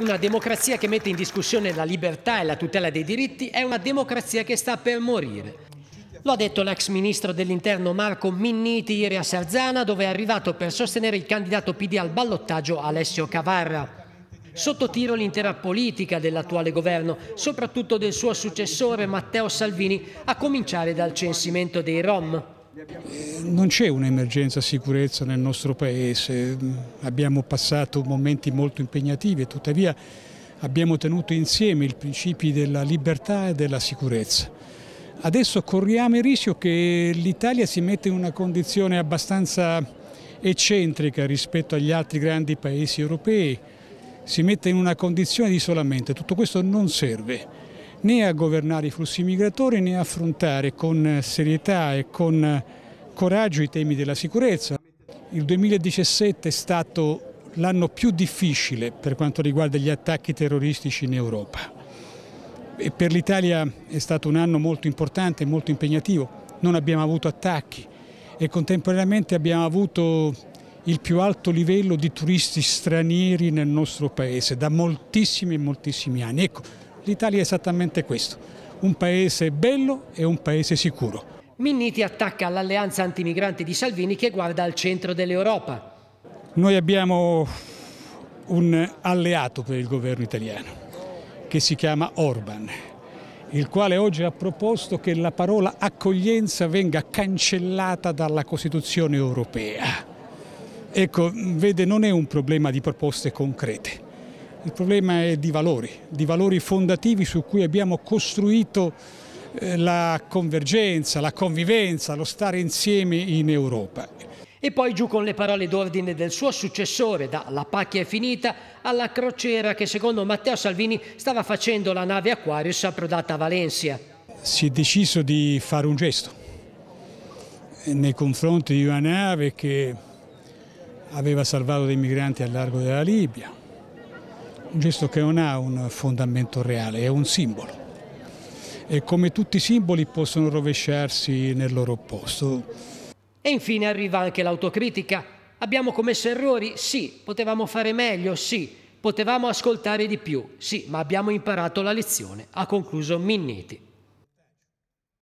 Una democrazia che mette in discussione la libertà e la tutela dei diritti è una democrazia che sta per morire. Lo ha detto l'ex ministro dell'interno Marco Minniti ieri a Sarzana, dove è arrivato per sostenere il candidato PD al ballottaggio Alessio Cavarra. Sotto tiro l'intera politica dell'attuale governo, soprattutto del suo successore Matteo Salvini, a cominciare dal censimento dei Rom. Non c'è un'emergenza sicurezza nel nostro paese, abbiamo passato momenti molto impegnativi e tuttavia abbiamo tenuto insieme i principi della libertà e della sicurezza. Adesso corriamo il rischio che l'Italia si metta in una condizione abbastanza eccentrica rispetto agli altri grandi paesi europei, si mette in una condizione di isolamento, tutto questo non serve né a governare i flussi migratori né a affrontare con serietà e con coraggio i temi della sicurezza. Il 2017 è stato l'anno più difficile per quanto riguarda gli attacchi terroristici in Europa. E per l'Italia è stato un anno molto importante, molto impegnativo, non abbiamo avuto attacchi e contemporaneamente abbiamo avuto il più alto livello di turisti stranieri nel nostro paese da moltissimi e moltissimi anni. Ecco, L'Italia è esattamente questo, un paese bello e un paese sicuro. Minniti attacca l'alleanza antimigranti di Salvini che guarda al centro dell'Europa. Noi abbiamo un alleato per il governo italiano che si chiama Orban, il quale oggi ha proposto che la parola accoglienza venga cancellata dalla Costituzione europea. Ecco, vede, non è un problema di proposte concrete, il problema è di valori, di valori fondativi su cui abbiamo costruito eh, la convergenza, la convivenza, lo stare insieme in Europa. E poi giù con le parole d'ordine del suo successore, da La pacchia è finita alla crociera che secondo Matteo Salvini stava facendo la nave Aquarius approdata a Valencia. Si è deciso di fare un gesto eh, nei confronti di una nave che aveva salvato dei migranti al largo della Libia, un gesto che non ha un fondamento reale, è un simbolo. E come tutti i simboli possono rovesciarsi nel loro opposto. E infine arriva anche l'autocritica. Abbiamo commesso errori? Sì. Potevamo fare meglio? Sì. Potevamo ascoltare di più? Sì, ma abbiamo imparato la lezione, ha concluso Minniti.